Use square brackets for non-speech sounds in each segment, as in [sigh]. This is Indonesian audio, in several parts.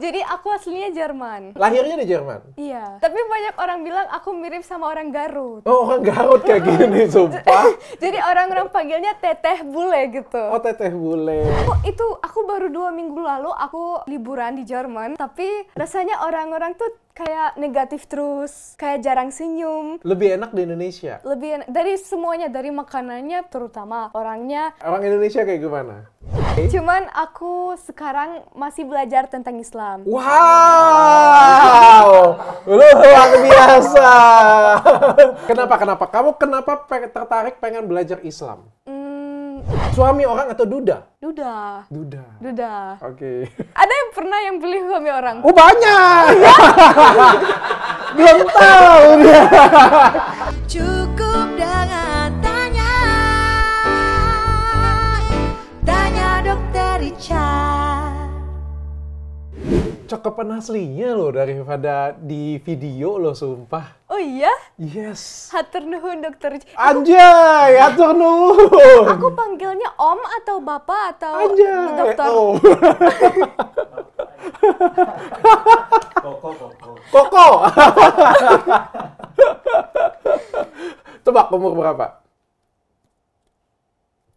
Jadi aku aslinya Jerman. Lahirnya di Jerman? Iya. Tapi banyak orang bilang aku mirip sama orang Garut. Oh, orang Garut kayak [laughs] gini, sumpah. [laughs] Jadi orang-orang panggilnya Teteh Bule gitu. Oh, Teteh Bule. Aku, itu aku baru dua minggu lalu aku liburan di Jerman, tapi rasanya orang-orang tuh kayak negatif terus, kayak jarang senyum. Lebih enak di Indonesia. Lebih enak dari semuanya, dari makanannya terutama orangnya. Orang Indonesia kayak gimana? Cuman aku sekarang masih belajar tentang Islam. Wow, luar biasa. kenapa kenapa kamu kenapa tertarik pengen belajar Islam? Hmm. Suami orang atau duda? Duda. Duda. Duda. Oke. Okay. Ada yang pernah yang beli suami orang? Oh banyak. Oh, iya? [laughs] Belum tahu Cukup dengan pacar Cakepan aslinya loh daripada di video loh sumpah. Oh iya? Yes. Hatur nuhun dokter. Anjay, hatur nuhun. Aku panggilnya om atau bapak atau Anjay. dokter. Oh. [laughs] koko, koko. Koko. Tebak umur berapa?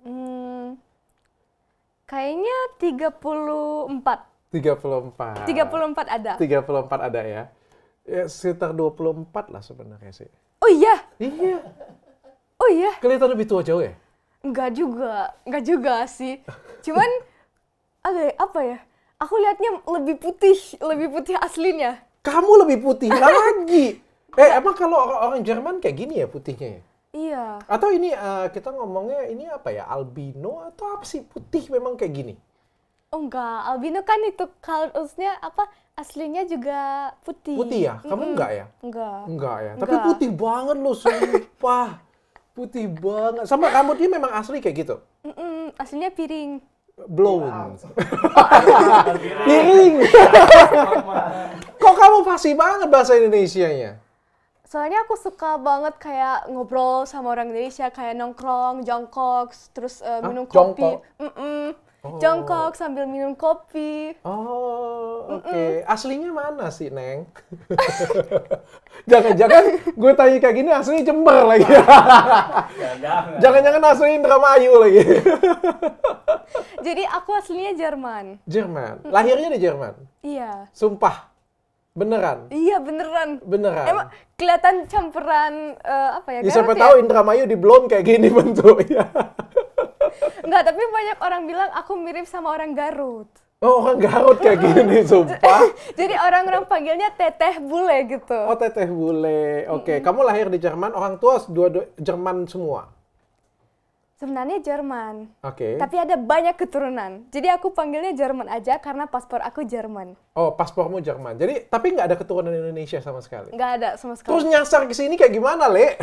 Hmm, Kayaknya 34. 34. 34 ada. 34 ada ya. Ya sekitar 24 lah sebenarnya sih. Oh iya. Iya. Oh iya. Kelihatan lebih tua jauh ya? Enggak juga, enggak juga sih. Cuman [laughs] ada apa ya? Aku lihatnya lebih putih, lebih putih aslinya. Kamu lebih putih [laughs] lagi. Eh, emang kalau orang, orang Jerman kayak gini ya putihnya ya? Iya. Atau ini uh, kita ngomongnya ini apa ya albino atau apa sih putih memang kayak gini? Oh enggak, albino kan itu kalusnya apa aslinya juga putih. Putih ya? Kamu mm enggak ya? Enggak. Enggak ya. Tapi enggak. putih banget loh sumpah. putih banget. Sama kamu dia memang asli kayak gitu. Mm -mm, aslinya piring. Blown. [laughs] piring. [laughs] Kok kamu pasti banget bahasa Indonesianya? soalnya aku suka banget kayak ngobrol sama orang Indonesia kayak nongkrong jongkok terus uh, minum ah, kopi jongkok? Oh. jongkok sambil minum kopi oh oke okay. aslinya mana sih neng [laughs] jangan-jangan gue tanya kayak gini aslinya Jember lagi [laughs] jangan-jangan aslinya asli Indramayu lagi jadi aku aslinya Jerman Jerman lahirnya di Jerman iya sumpah Beneran? Iya beneran. Beneran. Emang kelihatan campuran uh, apa ya? ya siapa ya? tahu ya? Indramayu di blonde kayak gini [laughs] bentuknya. Enggak, tapi banyak orang bilang aku mirip sama orang Garut. Oh orang Garut kayak gini [laughs] sumpah. Jadi orang-orang panggilnya teteh bule gitu. Oh teteh bule. Oke, okay. mm -hmm. kamu lahir di Jerman, orang tua dua, dua Jerman semua. Sebenarnya Jerman. Oke. Okay. Tapi ada banyak keturunan. Jadi aku panggilnya Jerman aja karena paspor aku Jerman. Oh, paspormu Jerman. Jadi tapi nggak ada keturunan Indonesia sama sekali. Nggak ada sama sekali. Terus nyasar ke sini kayak gimana, Le?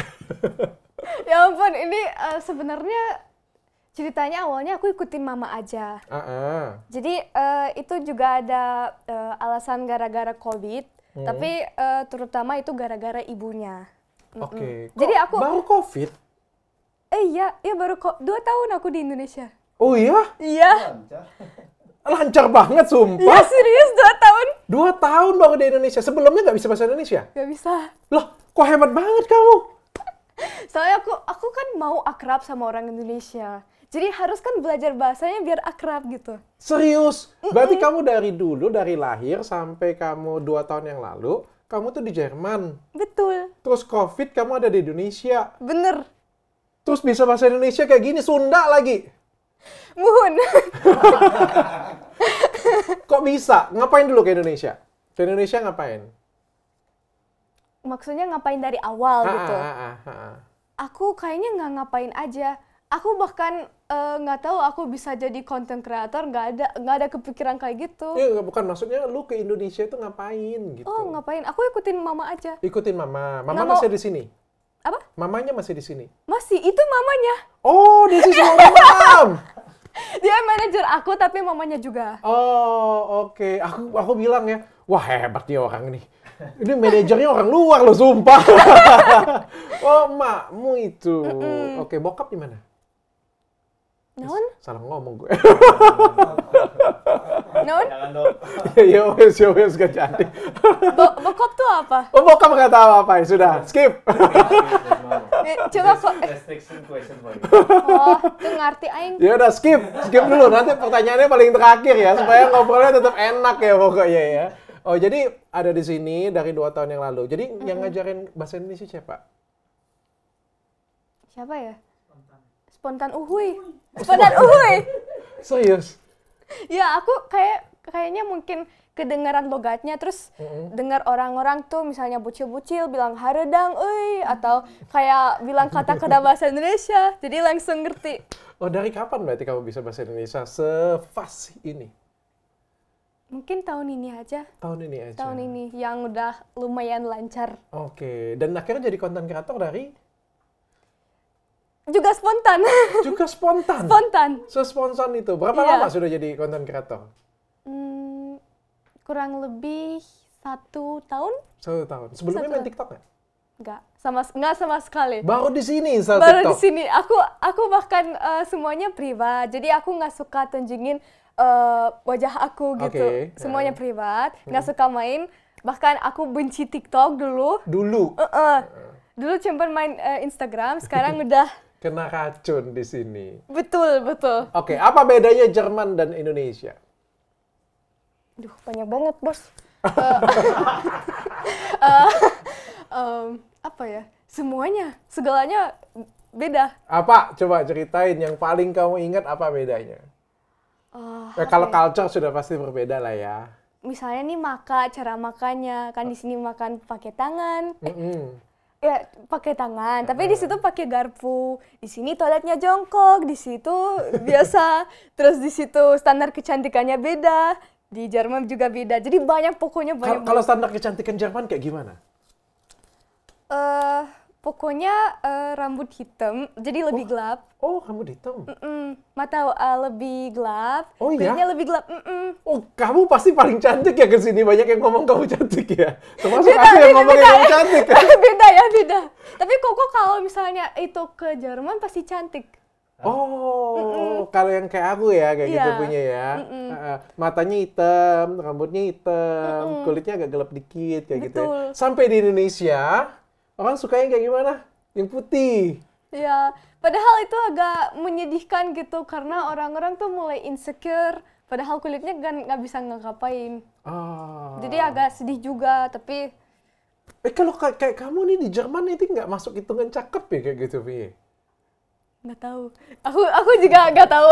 [laughs] ya ampun, ini uh, sebenarnya ceritanya awalnya aku ikutin mama aja. Uh -uh. Jadi uh, itu juga ada uh, alasan gara-gara COVID. Hmm. Tapi uh, terutama itu gara-gara ibunya. Oke. Okay. Mm -mm. Jadi aku baru COVID Eh iya, iya baru kok dua tahun aku di Indonesia. Oh iya? Iya. Lancar, [laughs] Lancar banget sumpah. Iya serius dua tahun. Dua tahun baru di Indonesia. Sebelumnya nggak bisa bahasa Indonesia? Gak bisa. Loh, kok hemat banget kamu? [laughs] Soalnya aku aku kan mau akrab sama orang Indonesia. Jadi harus kan belajar bahasanya biar akrab gitu. Serius? Berarti mm -mm. kamu dari dulu, dari lahir sampai kamu dua tahun yang lalu, kamu tuh di Jerman. Betul. Terus COVID kamu ada di Indonesia. Bener. Terus bisa bahasa Indonesia kayak gini, Sunda lagi. Muhun. [laughs] Kok bisa? Ngapain dulu ke Indonesia? Ke Indonesia ngapain? Maksudnya ngapain dari awal ha, ah, gitu? Ha, ah, ah, ha, ha, Aku kayaknya nggak ngapain aja. Aku bahkan eh, nggak uh, tahu aku bisa jadi konten kreator. nggak ada nggak ada kepikiran kayak gitu. Iya bukan maksudnya lu ke Indonesia itu ngapain gitu? Oh ngapain? Aku ikutin mama aja. Ikutin mama. Mama gak masih mau, di sini apa? Mamanya masih di sini. Masih itu mamanya. Oh, di Desi Semalam. [laughs] Dia manajer aku tapi mamanya juga. Oh, oke. Okay. Aku aku bilang ya, wah hebat dia orang nih. Ini manajernya orang luar loh, sumpah. [laughs] oh, makmu itu. Mm -mm. Oke, okay, bokap di mana? Naon? Salah ngomong gue. [laughs] Naon? [laughs] Ya wes, ya wes gak jadi. Bo bokop tuh apa? Oh bokap gak tahu apa ya, sudah skip. [laughs] Eh, coba kok. Eh. Restriction question for you. Oh, itu ngerti aing. Ya udah skip, skip dulu. Nanti pertanyaannya paling terakhir ya, supaya ngobrolnya tetap enak ya pokoknya ya. Oh jadi ada di sini dari dua tahun yang lalu. Jadi mm -hmm. yang ngajarin bahasa Indonesia siapa? Siapa ya? Spontan. Spontan Uhuy. Penat uhuy. Serius. Ya, aku kayak kayaknya mungkin kedengaran logatnya terus mm -hmm. dengar orang-orang tuh misalnya bucil-bucil bilang haredang uy atau kayak bilang kata-kata bahasa Indonesia. Jadi langsung ngerti. Oh, dari kapan berarti kamu bisa bahasa Indonesia sefas ini? Mungkin tahun ini aja. Tahun ini aja. Tahun ini yang udah lumayan lancar. Oke, okay. dan akhirnya jadi konten kreator dari juga spontan. [laughs] Juga spontan. Spontan. Sespontan itu. Berapa iya. lama sudah jadi konten kreator? Hmm, kurang lebih satu tahun. Satu tahun. Sebelumnya satu main TikTok nggak? Enggak, sama nggak sama sekali. Baru di sini Baru TikTok. di sini. Aku aku bahkan uh, semuanya privat. Jadi aku nggak suka tunjukin uh, eh, wajah aku gitu. Okay. Semuanya yeah. privat. Nggak hmm. suka main. Bahkan aku benci TikTok dulu. Dulu. Uh -uh. Dulu cuman main uh, Instagram, sekarang [laughs] udah kena racun di sini. Betul, betul. Oke, okay, apa bedanya Jerman dan Indonesia? Duh, banyak banget, Bos. uh, [laughs] um, [laughs] apa ya? Semuanya, segalanya beda. Apa? Coba ceritain yang paling kamu ingat apa bedanya? Uh, eh, kalau ya? culture sudah pasti berbeda lah ya. Misalnya nih maka, cara makannya. Kan di sini makan pakai tangan. Mm -hmm. eh, ya pakai tangan tapi di situ pakai garpu di sini toiletnya jongkok di situ biasa [laughs] terus di situ standar kecantikannya beda di Jerman juga beda jadi banyak pokoknya banyak kalau standar kecantikan Jerman kayak gimana uh, Pokoknya uh, rambut hitam, jadi lebih oh. gelap. Oh, rambut hitam. Mm -mm. Mata uh, eh, lebih gelap, oh, iya? kulitnya lebih gelap. Mm -mm. Oh, kamu pasti paling cantik ya ke sini. Banyak yang ngomong kamu cantik ya. Termasuk beda, aku yang beda, ngomong beda, kamu cantik. Ya. [laughs] beda ya, beda. Tapi Koko kalau misalnya itu ke Jerman pasti cantik. Oh, mm kalau yang kayak aku ya, kayak yeah. gitu iya. punya ya. Mm -mm. matanya hitam, rambutnya hitam, mm -mm. kulitnya agak gelap dikit kayak Betul. gitu. Ya. Sampai di Indonesia, orang suka yang kayak gimana? Yang putih. Ya, padahal itu agak menyedihkan gitu karena orang-orang tuh mulai insecure padahal kulitnya kan nggak bisa ngapain. Ah. Jadi agak sedih juga, tapi Eh kalau kayak kamu nih di Jerman itu nggak masuk hitungan cakep ya kayak gitu, Pi? Nggak tahu. Aku aku juga nggak tahu.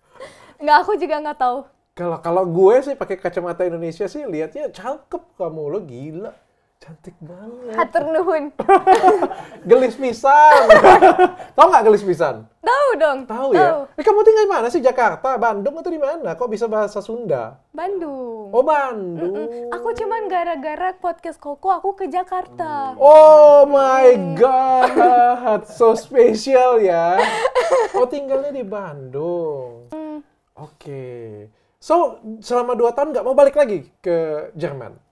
[laughs] nggak aku juga nggak tahu. Kalau kalau gue sih pakai kacamata Indonesia sih liatnya cakep kamu lo gila. Cantik banget. Hatur nuhun. [laughs] gelis pisan. [laughs] Tahu nggak gelis pisan? Tahu dong. Tahu ya. Eh, kamu tinggal di mana sih? Jakarta, Bandung atau di mana? Kok bisa bahasa Sunda? Bandung. Oh, Bandung. Mm -mm. Aku cuman gara-gara podcast Koko aku ke Jakarta. Mm. Oh my mm. god. so [laughs] special ya. Oh, tinggalnya di Bandung. Mm. Oke. Okay. So, selama dua tahun nggak mau balik lagi ke Jerman?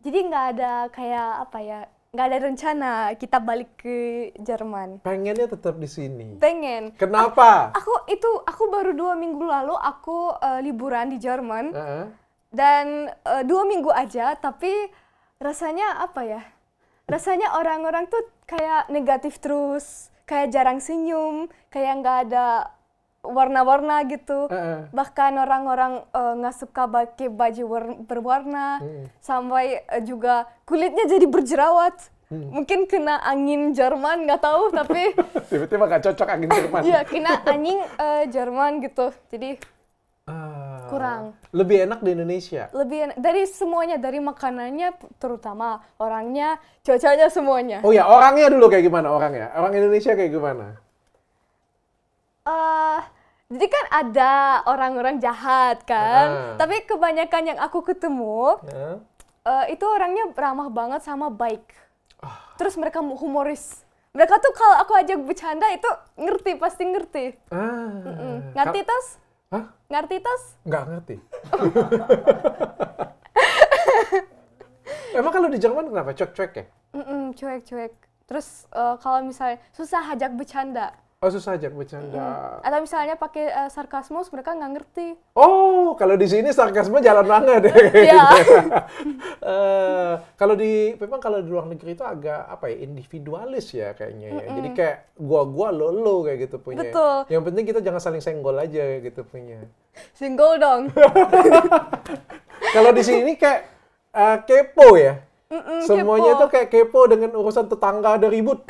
jadi nggak ada kayak apa ya nggak ada rencana kita balik ke Jerman. Pengennya tetap di sini. Pengen. Kenapa? Aku, aku itu aku baru dua minggu lalu aku uh, liburan di Jerman uh -huh. dan uh, dua minggu aja tapi rasanya apa ya? Rasanya orang-orang tuh kayak negatif terus, kayak jarang senyum, kayak nggak ada warna-warna gitu. Uh-uh. Bahkan orang-orang uh, nggak suka pakai baju berwarna, hmm. sampai uh, juga kulitnya jadi berjerawat. Hmm. Mungkin kena angin Jerman nggak tahu, [laughs] tapi tiba-tiba nggak cocok angin Jerman. Iya, kena angin uh, Jerman gitu. Jadi uh, kurang. Lebih enak di Indonesia. Lebih enak dari semuanya, dari makanannya terutama orangnya, cuacanya semuanya. Oh ya, orangnya dulu kayak gimana orangnya? Orang Indonesia kayak gimana? uh, jadi kan ada orang-orang jahat kan, uh. tapi kebanyakan yang aku ketemu uh. Uh, itu orangnya ramah banget sama baik. Uh. Terus mereka humoris. Mereka tuh kalau aku ajak bercanda itu ngerti pasti ngerti. Uh. Mm -mm. Ngerti tas? Huh? Ngerti tas? Nggak ngerti. [laughs] Emang kalau di Jerman kenapa cuek-cuek ya? cuek-cuek. Terus uh, kalau misalnya susah ajak bercanda. Oh susah aja bercanda. Hmm. Atau misalnya pakai uh, eh, sarkasmus mereka nggak ngerti. Oh kalau di sini sarkasme jalan banget deh. [laughs] Iya. uh, [laughs] kalau di memang kalau di luar negeri itu agak apa ya individualis ya kayaknya ya. Mm Jadi kayak gua-gua lo lo kayak gitu punya. Betul. Yang penting kita jangan saling senggol aja kayak gitu punya. Senggol dong. [laughs] kalau di sini kayak uh, kepo ya Mm-mm, Semuanya kepo. tuh kayak kepo dengan urusan tetangga ada ribut. [laughs]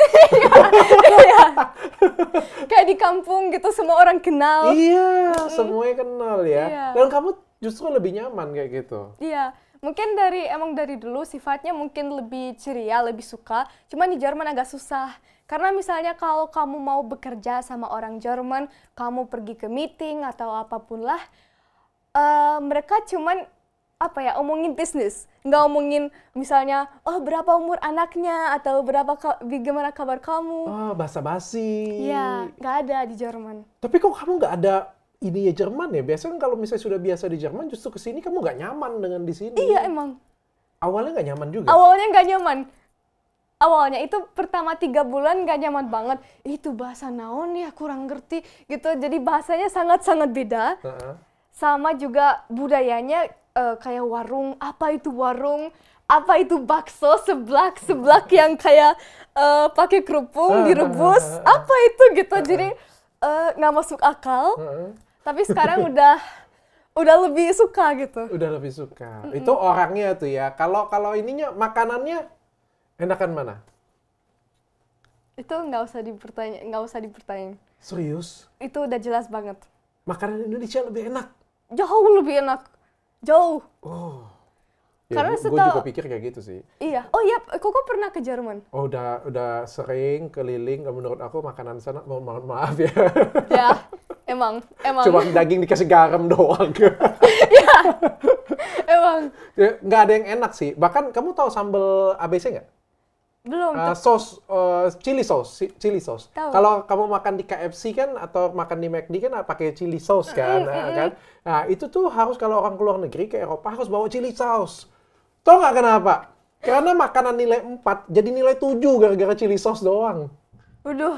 Iya. kayak di kampung gitu semua orang kenal. Iya, mm-hmm. semuanya kenal ya. Iya. Dan kamu justru lebih nyaman kayak gitu. Iya. Mungkin dari emang dari dulu sifatnya mungkin lebih ceria, lebih suka. Cuman di Jerman agak susah. Karena misalnya kalau kamu mau bekerja sama orang Jerman, kamu pergi ke meeting atau apapun lah, uh, mereka cuman apa ya omongin bisnis nggak omongin misalnya oh berapa umur anaknya atau berapa ka kabar kamu oh, bahasa basi iya nggak ada di Jerman tapi kok kamu nggak ada ini ya Jerman ya biasanya kan kalau misalnya sudah biasa di Jerman justru ke sini kamu nggak nyaman dengan di sini iya emang awalnya nggak nyaman juga awalnya nggak nyaman awalnya itu pertama tiga bulan gak nyaman banget itu bahasa naon ya kurang ngerti gitu jadi bahasanya sangat sangat beda uh -huh. sama juga budayanya uh, kayak warung apa itu warung apa itu bakso seblak seblak yang kayak uh, pakai kerupung ah, direbus ah, ah, apa itu gitu jadi eh, nggak uh, masuk akal tapi sekarang udah udah lebih suka gitu udah lebih suka mm -mm. itu orangnya tuh ya kalau kalau ininya makanannya enakan mana itu nggak usah dipertanya nggak usah dipertanyain serius itu udah jelas banget makanan Indonesia lebih enak jauh lebih enak Jauh. Oh. Ya, Karena gue juga pikir kayak gitu sih. Iya. Oh iya, kok pernah ke Jerman? Oh udah udah sering keliling. Menurut aku makanan sana, mohon ma maaf ya. [laughs] Ya, emang, emang. Cuma daging dikasih garam doang. Iya. [laughs] emang. Ya, Nggak ada yang enak sih. Bahkan kamu tahu sambal ABC nggak? Belum. Uh, sos, uh, chili sos chili sos Kalau kamu makan di KFC kan atau makan di McD kan ah, pakai chili sos kan, mm -hmm. nah, kan. Nah itu tuh harus kalau orang keluar negeri ke Eropa harus bawa chili sauce. Tahu nggak kenapa? Karena makanan nilai 4 jadi nilai 7 gara-gara chili sauce doang. Waduh.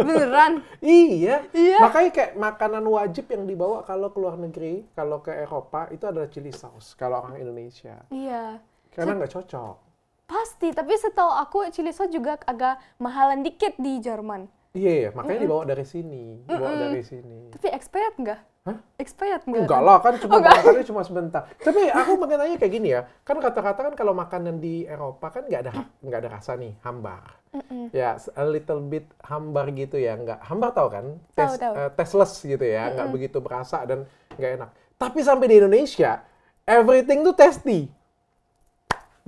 [laughs] Beneran? iya. iya. Makanya kayak makanan wajib yang dibawa kalau keluar negeri, kalau ke Eropa itu adalah chili sauce kalau orang Indonesia. Iya. Karena nggak cocok Pasti, tapi setahu aku chili sauce juga agak mahalan dikit di Jerman. Iya, yeah, makanya mm -hmm. dibawa dari sini, dibawa mm -hmm. dari sini. Tapi expired nggak? Hah? Expired nggak? Enggak lah, kan cuma oh, makanannya cuma sebentar. Tapi aku pengen tanya kayak gini ya, kan kata-kata kan kalau makanan di Eropa kan nggak ada nggak ada rasa nih, hambar. Mm -mm. Ya, a little bit hambar gitu ya, nggak hambar tau kan? Tes, tau, tau. Uh, eh, tasteless gitu ya, mm -mm. nggak begitu berasa dan nggak enak. Tapi sampai di Indonesia, everything tuh tasty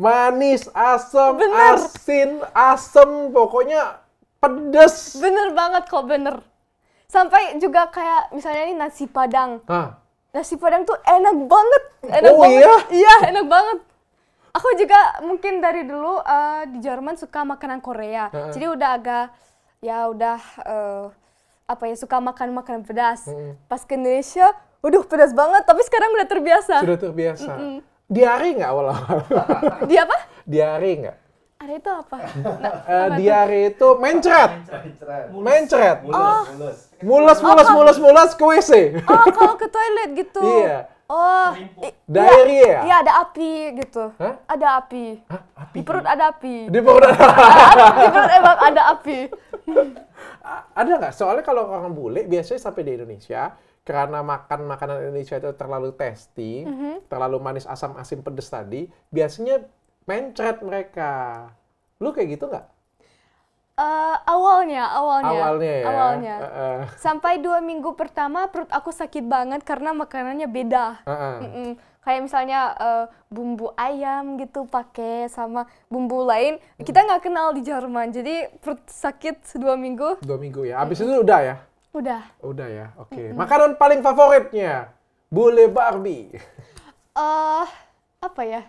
manis, asam, bener. asin, asem, pokoknya pedes. Bener banget kok, bener. Sampai juga kayak misalnya ini nasi padang. Hah? Nasi padang tuh enak banget. Enak oh banget. iya? Iya, enak banget. Aku juga mungkin dari dulu uh, di Jerman suka makanan Korea. Uh -uh. Jadi udah agak ya udah uh, apa ya suka makan makanan pedas. Uh -uh. Pas ke Indonesia, waduh pedas banget. Tapi sekarang udah terbiasa. Sudah terbiasa. Uh -uh. Diari nggak awal-awal? [laughs] Di apa? Diare nggak? Ada itu apa? [laughs] Nah, eh, uh, diare itu mencret. Mencret. Mulus. Oh. Mulus, mulus, oh, mulus, mulus ke WC. Oh, kalau ke toilet gitu. Iya. Oh, Diary iya. ya? Iya, ada api gitu. Hah? Ada api. Hah? api. Di perut ada api. Di perut ada [laughs] api. Di perut emang ada api. ada nggak? Soalnya kalau orang bule biasanya sampai di Indonesia, karena makan makanan Indonesia itu terlalu tasty, mm -hmm. terlalu manis asam asin pedes tadi, biasanya mencret mereka. Lu kayak gitu nggak? Uh, awalnya, awalnya, awalnya, ya? awalnya. Uh, uh. Sampai dua minggu pertama perut aku sakit banget karena makanannya beda. Uh, uh. Mm -mm. Kayak misalnya uh, bumbu ayam gitu pakai sama bumbu lain. Kita nggak kenal di Jerman, jadi perut sakit dua minggu. Dua minggu ya. Abis mm -mm. itu udah ya? Udah. Udah ya, oke. Okay. Makanan paling favoritnya? Bule Barbie. [laughs] Eh, uh, apa ya?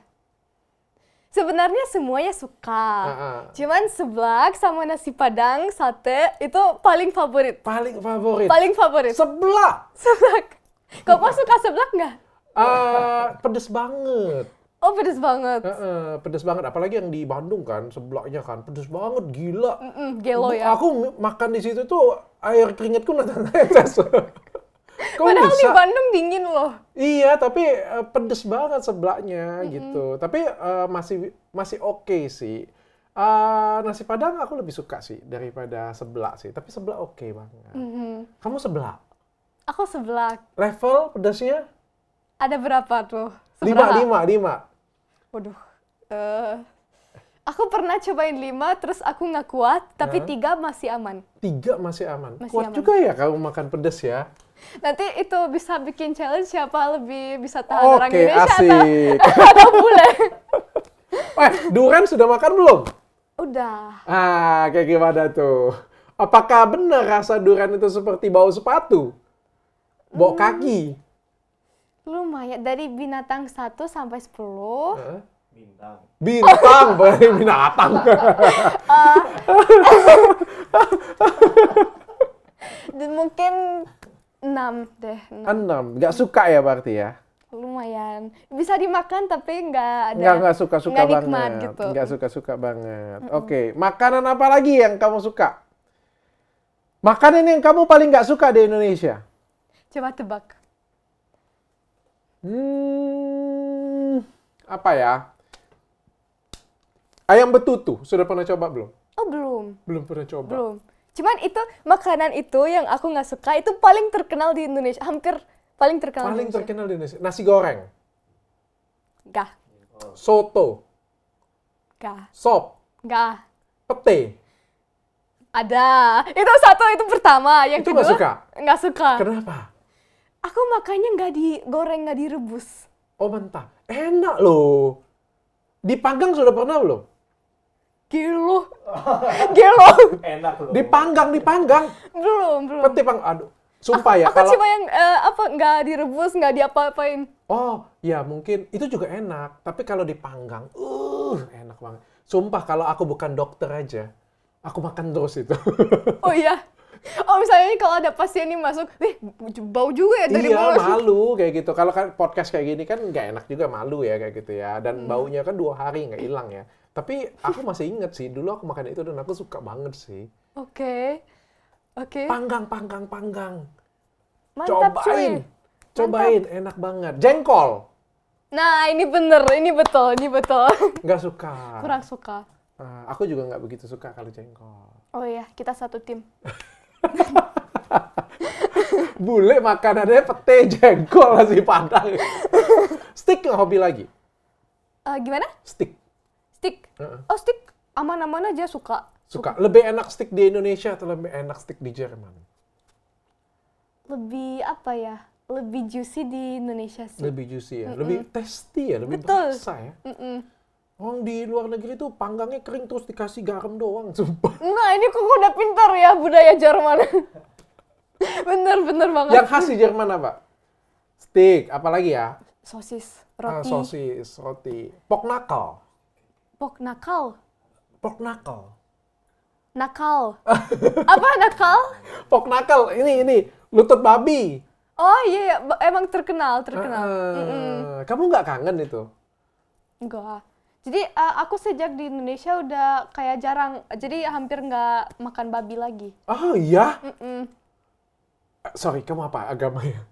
Sebenarnya semuanya suka. Uh -uh. Cuman seblak sama nasi padang, sate itu paling favorit. Paling favorit. Paling favorit. Seblak. Seblak. Kau suka seblak nggak? Uh, pedes banget. Oh pedes banget. Uh, uh, pedes banget. Apalagi yang di Bandung kan, seblaknya kan pedes banget, gila. Mm -mm, gelo ya. Aku makan di situ tuh air keringatku nonton tetes. [laughs] Kau Padahal bisa? di Bandung dingin loh. Iya, tapi uh, pedes banget sebelahnya mm -hmm. gitu. Tapi uh, masih masih oke okay sih. Uh, nasi Padang aku lebih suka sih daripada sebelah sih. Tapi sebelah oke okay banget. Mm -hmm. Kamu sebelah? Aku sebelah. Level pedasnya? Ada berapa tuh? Seberapa? Lima, lima, lima. Waduh, uh, Aku pernah cobain lima, terus aku nggak kuat, tapi ya. tiga masih aman. Tiga masih aman. Masih kuat aman. juga ya kalau makan pedas ya. Nanti itu bisa bikin challenge siapa lebih bisa tahan okay, orang Indonesia asik. atau, [laughs] atau bule. [laughs] eh, Duren sudah makan belum? Udah. Ah, kayak gimana tuh? Apakah benar rasa durian itu seperti bau sepatu? Bau hmm. kaki? Lumayan. Dari binatang satu sampai sepuluh. Bintang. Bintang, [laughs] berarti binatang. uh, mungkin enam deh. Enam. Nggak suka ya berarti ya? Lumayan. Bisa dimakan tapi nggak ada. Nggak, nggak suka-suka nggak banget. Gitu. Nggak suka-suka banget. Mm -mm. Oke, okay. makanan apa lagi yang kamu suka? Makanan yang kamu paling nggak suka di Indonesia? Coba tebak. Hmm, apa ya? Ayam betutu, sudah pernah coba belum? Oh, belum. Belum pernah coba. Belum. Cuman itu makanan itu yang aku nggak suka itu paling terkenal di Indonesia, hampir paling terkenal. Paling di Indonesia. terkenal di Indonesia. Nasi goreng. Gah. Soto. Gah. Sop. Gah. Pete. Ada. Itu satu itu pertama. Yang itu nggak suka. Nggak suka. Kenapa? Aku makannya nggak digoreng, nggak direbus. Oh mentah. Enak loh. Dipanggang sudah pernah belum? Gilo. [laughs] Gilo. Enak loh. Dipanggang, dipanggang. Belum, belum. Peti pang, aduh. Sumpah ya. Aku kalau... cuma yang uh, apa nggak direbus, nggak diapa-apain. Oh, ya mungkin itu juga enak. Tapi kalau dipanggang, uh, enak banget. Sumpah kalau aku bukan dokter aja, aku makan terus itu. [laughs] oh iya. Oh misalnya ini kalau ada pasien nih masuk, eh bau juga ya dari Iya mulut. malu kayak gitu. Kalau kan podcast kayak gini kan nggak enak juga malu ya kayak gitu ya. Dan hmm. baunya kan dua hari nggak hilang ya. Tapi aku masih inget sih, dulu aku makan itu dan aku suka banget sih. Oke. Okay. Oke. Okay. Panggang, panggang, panggang. Mantap, Cobain. Cuy. Cobain, Mantap. enak banget. Jengkol. Nah, ini bener, ini betul, ini betul. [laughs] Nggak suka. Kurang suka. Nah, aku juga nggak begitu suka kalau jengkol. Oh iya, kita satu tim. [laughs] Bule makanannya pete, jengkol, masih padang. [laughs] Stick hobi lagi? Uh, gimana? Stick stick. Uh-uh. Oh, stick aman-aman aja suka. suka. Suka. Lebih enak stick di Indonesia atau lebih enak stick di Jerman? Lebih apa ya? Lebih juicy di Indonesia sih. Lebih juicy ya. Mm -mm. Lebih tasty ya, lebih Betul. berasa ya. Mm -mm. Orang di luar negeri tuh panggangnya kering terus dikasih garam doang, [laughs] sumpah. Nah, ini kok udah pintar ya budaya Jerman. [laughs] bener, bener banget. Yang khas di Jerman apa? Steak, apalagi ya? Sosis, ah, roti. Ah, sosis, roti. nakal. Pok nakal. Pok nakal. Nakal. [laughs] Apa nakal? Pok nakal. Ini ini lutut babi. Oh iya, iya. emang terkenal, terkenal. Uh, Kamu nggak kangen itu? Enggak. Jadi uh, aku sejak di Indonesia udah kayak jarang, jadi hampir nggak makan babi lagi. Oh iya? Mm -mm. Sorry, kamu apa agamanya?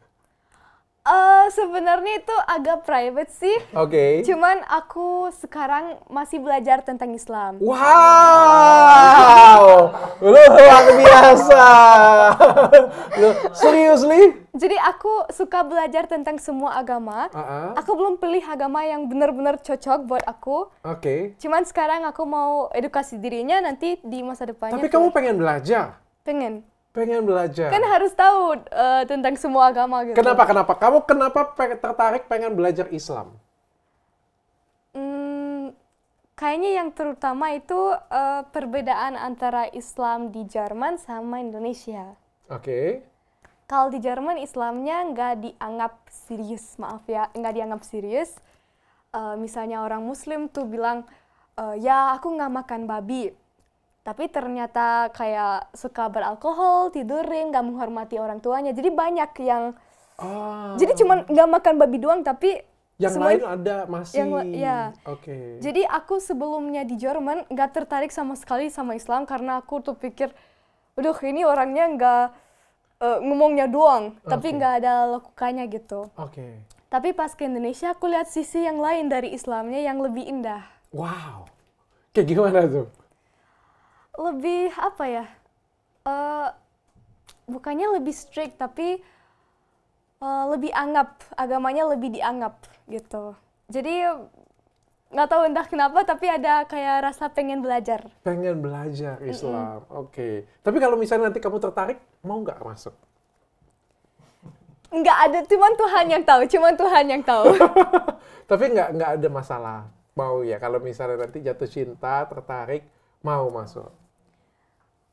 Uh, sebenarnya itu agak private sih. Oke. Okay. Cuman aku sekarang masih belajar tentang Islam. Wow, luar biasa. Seriously? Jadi aku suka belajar tentang semua agama. Uh-uh. Aku belum pilih agama yang benar-benar cocok buat aku. Oke. Okay. Cuman sekarang aku mau edukasi dirinya nanti di masa depannya. Tapi kamu pengen belajar? Pengen pengen belajar. Kan harus tahu uh, tentang semua agama gitu. Kenapa? Kenapa? Kamu kenapa pe tertarik pengen belajar Islam? Hmm, kayaknya yang terutama itu uh, perbedaan antara Islam di Jerman sama Indonesia. Oke. Okay. Kalau di Jerman Islamnya nggak dianggap serius, maaf ya, nggak dianggap serius. Uh, misalnya orang Muslim tuh bilang, uh, ya aku nggak makan babi tapi ternyata kayak suka beralkohol, tidurin, gak menghormati orang tuanya. Jadi banyak yang ah. Jadi cuman gak makan babi doang tapi yang semua, lain ada masih. Yang, ya. Oke. Okay. Jadi aku sebelumnya di Jerman gak tertarik sama sekali sama Islam karena aku tuh pikir, udah ini orangnya gak uh, eh, ngomongnya doang, okay. tapi gak ada lakukannya gitu. Oke. Okay. Tapi pas ke Indonesia aku lihat sisi yang lain dari Islamnya yang lebih indah. Wow. Kayak gimana tuh? lebih apa ya? Uh, bukannya lebih strict tapi uh, lebih anggap agamanya lebih dianggap gitu. Jadi nggak tahu entah kenapa tapi ada kayak rasa pengen belajar. Pengen belajar Islam, mm -hmm. oke. Okay. Tapi kalau misalnya nanti kamu tertarik, mau nggak masuk? Nggak ada, cuman Tuhan yang tahu, cuman Tuhan yang tahu. [laughs] tapi nggak nggak ada masalah, mau ya kalau misalnya nanti jatuh cinta, tertarik, mau masuk.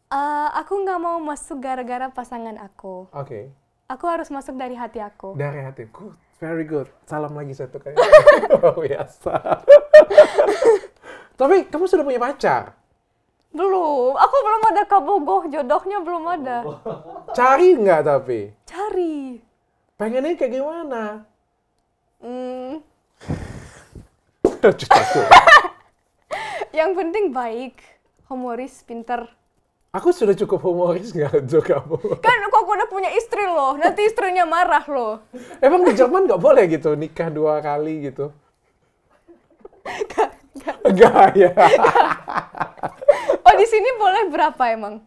Uh, aku nggak mau masuk gara-gara pasangan aku. Oke. Okay. Aku harus masuk dari hati aku. Dari hati. Good. Very good. Salam lagi satu kali. oh, biasa. [laughs] Tapi kamu sudah punya pacar? Belum. Aku belum ada kabogoh. Jodohnya belum ada. [laughs] Cari nggak tapi? Cari. Pengennya kayak gimana? Hmm. [laughs] Yang penting baik, humoris, pinter. Aku sudah cukup humoris nggak Jo kamu? Kan aku udah punya istri loh, nanti istrinya marah loh. Emang di Jerman nggak boleh gitu nikah dua kali gitu? Gak, gak. ya. Gak. Oh di sini boleh berapa emang?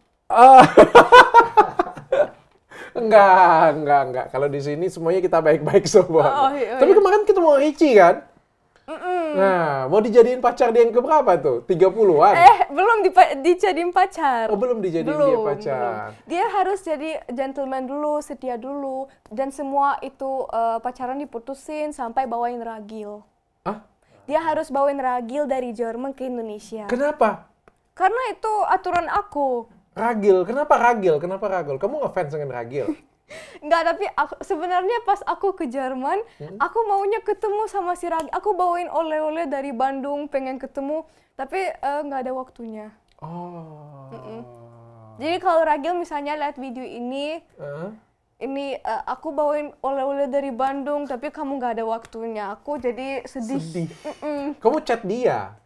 enggak, ah. enggak, enggak. Kalau di sini semuanya kita baik-baik semua. Oh, iya, oh, iya, Tapi kemarin kita mau Ricci kan? Nah, mau dijadiin pacar dia yang keberapa tuh? 30-an? Eh, belum dijadiin pacar. Oh, belum dijadiin belum, dia pacar. Belum. Dia harus jadi gentleman dulu, setia dulu. Dan semua itu uh, pacaran diputusin sampai bawain ragil. Hah? Dia harus bawain ragil dari Jerman ke Indonesia. Kenapa? Karena itu aturan aku. Ragil? Kenapa ragil? Kenapa ragil? Kamu ngefans dengan ragil? [laughs] Enggak, tapi sebenarnya pas aku ke Jerman, hmm? aku maunya ketemu sama si Ragi. Aku bawain oleh-oleh dari Bandung, pengen ketemu, tapi enggak eh, uh, ada waktunya. Oh. Mm -mm. Jadi kalau Ragil misalnya lihat video ini, uh? ini uh, aku bawain oleh-oleh dari Bandung, tapi kamu nggak ada waktunya. Aku jadi sedih. Sedih. Mm -mm. Kamu chat dia?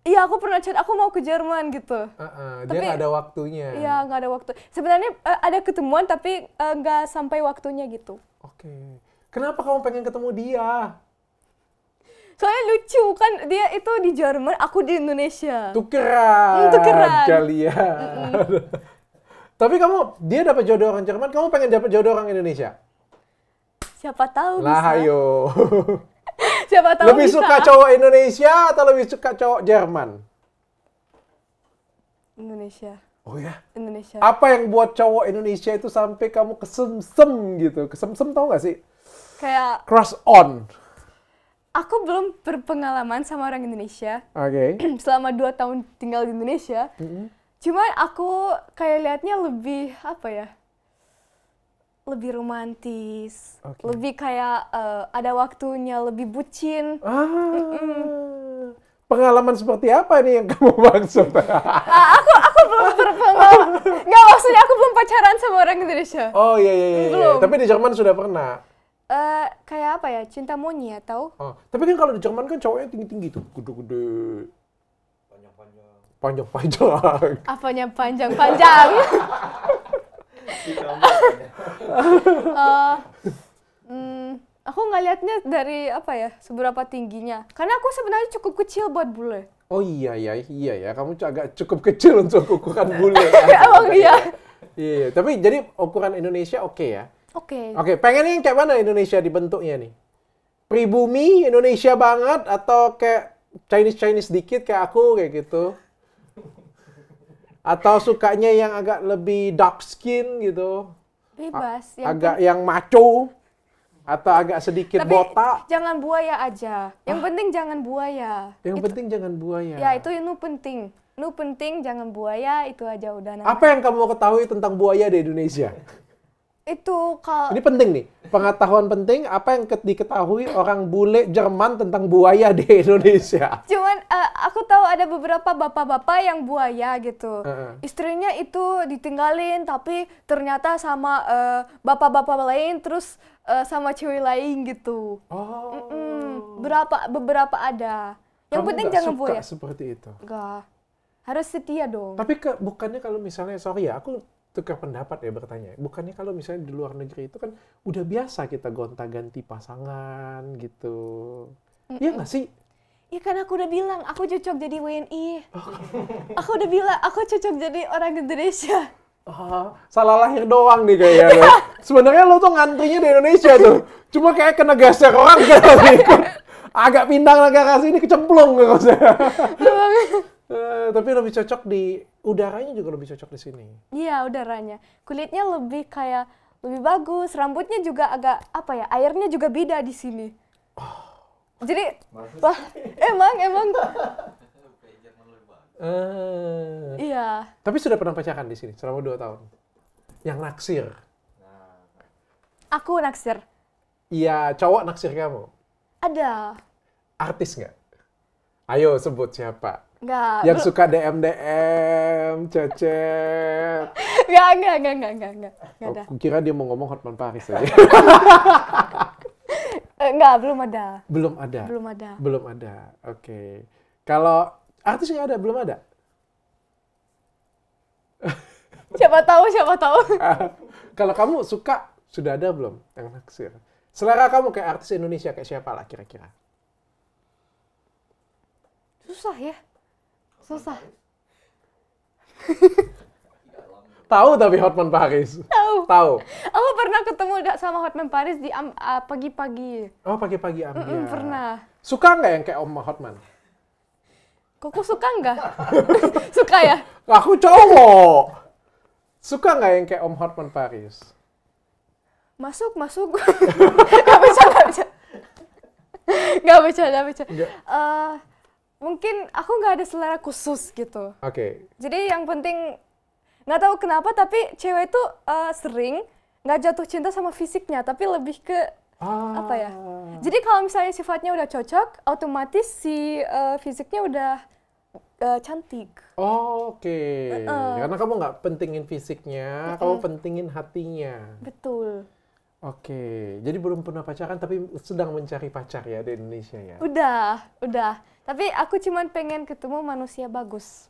Iya aku pernah chat aku mau ke Jerman gitu. Uh -uh, tapi, dia nggak ada waktunya. Iya nggak ada waktu. Sebenarnya uh, ada ketemuan tapi eh, nggak uh, sampai waktunya gitu. Oke. Okay. Kenapa kamu pengen ketemu dia? Soalnya lucu kan dia itu di Jerman, aku di Indonesia. Tukeran. Hmm, tukeran. Kalian. Mm -mm. tapi kamu dia dapat jodoh orang Jerman, kamu pengen dapat jodoh orang Indonesia? Siapa tahu lah, bisa. Lah ayo. Siapa tahu lebih bisa. suka cowok Indonesia atau lebih suka cowok Jerman? Indonesia. Oh ya? Indonesia. Apa yang buat cowok Indonesia itu sampai kamu kesemsem gitu? Kesemsem tau gak sih? Kayak... Cross on. Aku belum berpengalaman sama orang Indonesia. Oke. Okay. [clears throat] Selama dua tahun tinggal di Indonesia. Mm -hmm. Cuman aku kayak liatnya lebih apa ya? lebih romantis, okay. lebih kayak uh, ada waktunya, lebih bucin. Ah, mm -mm. Pengalaman seperti apa nih yang kamu [laughs] maksud? uh, aku aku belum berpengalaman. Nggak maksudnya aku belum pacaran sama orang Indonesia. Oh iya iya iya. iya. Belum. Tapi di Jerman sudah pernah. Uh, kayak apa ya cinta monyet tau? Uh, tapi kan kalau di Jerman kan cowoknya tinggi tinggi tuh, gede-gede, panjang-panjang, panjang-panjang. Apanya panjang-panjang? [laughs] uh, [laughs] mm, aku ngelihatnya dari apa ya seberapa tingginya karena aku sebenarnya cukup kecil buat bule oh iya iya iya ya kamu agak cukup kecil untuk ukuran bule emang ya. [laughs] iya, oh iya. Iya, iya iya tapi jadi ukuran Indonesia oke okay ya oke okay. oke okay, pengen yang kayak mana Indonesia dibentuknya nih pribumi Indonesia banget atau kayak Chinese Chinese dikit kayak aku kayak gitu atau sukanya yang agak lebih dark skin gitu. Bebas. Yang agak penting. yang maco atau agak sedikit Tapi, botak. Jangan buaya aja. Yang ah. penting jangan buaya. Yang itu, penting jangan buaya. Ya itu itu penting. Lu penting jangan buaya itu aja udah. Nana. Apa yang kamu mau ketahui tentang buaya di Indonesia? Itu kalau Ini penting nih pengetahuan penting apa yang diketahui orang bule Jerman tentang buaya di [laughs] Indonesia? Cuman uh, aku tahu ada beberapa bapak-bapak yang buaya gitu. Uh -uh. Istrinya itu ditinggalin tapi ternyata sama eh, bapak-bapak uh, lain terus uh, sama cewek lain gitu. Oh. Mm -mm. Berapa beberapa ada. Yang Kamu penting jangan suka buaya. seperti itu. Enggak. Harus setia dong. Tapi ke, bukannya kalau misalnya sorry ya, aku tukar pendapat ya bertanya. Bukannya kalau misalnya di luar negeri itu kan udah biasa kita gonta-ganti pasangan gitu. Iya mm -mm. nggak sih? Ya kan aku udah bilang, aku cocok jadi WNI. Oh. aku udah bilang, aku cocok jadi orang Indonesia. Ah, salah lahir doang nih kayaknya. [laughs] Sebenarnya lo tuh ngantrinya di Indonesia tuh. Cuma kayak kena geser orang [laughs] kan ikut. Gitu. Agak lagi negara sini kecemplung kalau saya. Uh, tapi lebih cocok di udaranya juga lebih cocok di sini. Iya udaranya, kulitnya lebih kayak lebih bagus, rambutnya juga agak apa ya, airnya juga beda di sini. Oh. Jadi, wah, emang emang. uh, [laughs] iya. Tapi sudah pernah pacaran di sini selama dua tahun. Yang naksir. Nah. Aku naksir. Iya, cowok naksir kamu. Ada. Artis nggak? Ayo sebut siapa? Enggak. Yang suka DM DM, cecet. Enggak, enggak, enggak, enggak, enggak, enggak. Enggak oh, kira dia mau ngomong Hotman Paris aja. [laughs] enggak, eh, belum ada. Belum ada. Belum ada. Belum ada. Oke. Okay. Kalau artis yang ada belum ada? [laughs] siapa tahu, siapa tahu. [laughs] Kalau kamu suka sudah ada belum yang naksir? Selera kamu kayak artis Indonesia kayak siapa lah kira-kira? Susah ya. Susah. [laughs] Tahu tapi Hotman Paris. Tahu. Tahu. Aku pernah ketemu sama Hotman Paris di ah, pagi-pagi. uh, oh, pagi-pagi Ambia. Mm -mm, pernah. Suka nggak yang kayak Om Hotman? kok suka nggak? [laughs] suka ya? Aku cowok. Suka nggak yang kayak Om Hotman Paris? Masuk, masuk. [laughs] gak bercanda, nggak Gak nggak bercanda. Nggak. Uh, mungkin aku nggak ada selera khusus gitu. Oke. Okay. Jadi yang penting nggak tahu kenapa tapi cewek itu uh, sering nggak jatuh cinta sama fisiknya tapi lebih ke ah. apa ya? Jadi kalau misalnya sifatnya udah cocok, otomatis si uh, fisiknya udah uh, cantik. Oh, Oke, okay. uh, karena kamu nggak pentingin fisiknya, uh, kamu pentingin hatinya. Betul. Oke, okay. jadi belum pernah pacaran tapi sedang mencari pacar ya di Indonesia ya? Udah, udah. Tapi aku cuman pengen ketemu manusia bagus.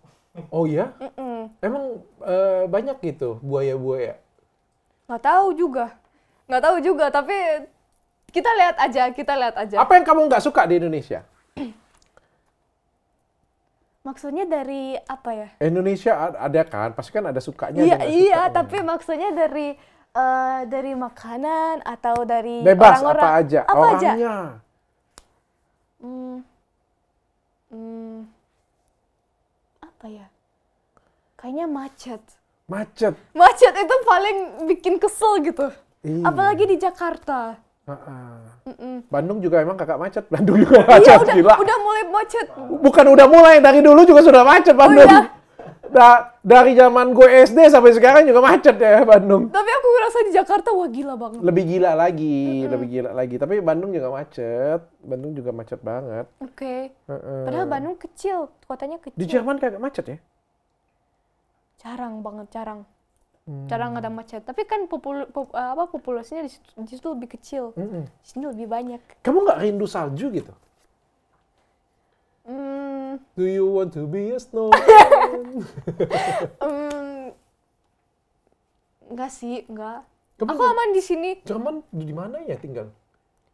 Oh iya? Mm -mm. Emang uh, banyak gitu buaya-buaya? Nggak tahu juga. Nggak tahu juga, tapi kita lihat aja, kita lihat aja. Apa yang kamu nggak suka di Indonesia? [clears throat] Maksudnya dari apa ya? Indonesia ada kan, pasti kan ada sukanya. Iya, ada iya, sukanya. tapi maksudnya dari uh, dari makanan atau dari Bebas, orang-orang apa aja? Apa orangnya? Aja? Hmm, hmm, apa ya? Kayaknya macet. Macet. Macet itu paling bikin kesel gitu. Iya. Apalagi di Jakarta. uh Mm-mm. Bandung juga emang kakak macet. Bandung juga iya, macet. Iya, udah, udah mulai macet. Bukan udah mulai dari dulu juga sudah macet oh, Bandung. iya? da dari zaman gue SD sampai sekarang juga macet ya Bandung. Tapi aku ngerasa di Jakarta wah gila banget. Lebih gila lagi, mm -hmm. lebih gila lagi. Tapi Bandung juga macet, Bandung juga macet banget. Oke. Okay. Uh -uh. Padahal Bandung kecil, kotanya kecil. Di Jerman kagak macet ya? Jarang banget, jarang. Hmm. Jarang ada macet. Tapi kan popul pop, eh, apa populasinya di situ lebih kecil. Mm -hmm. Di sini lebih banyak. Kamu nggak rindu salju gitu? Mm. Do you want to be a snowman? Enggak [laughs] mm. enggak sih, enggak. Kamu aku aman di sini. Cuman di mana ya tinggal?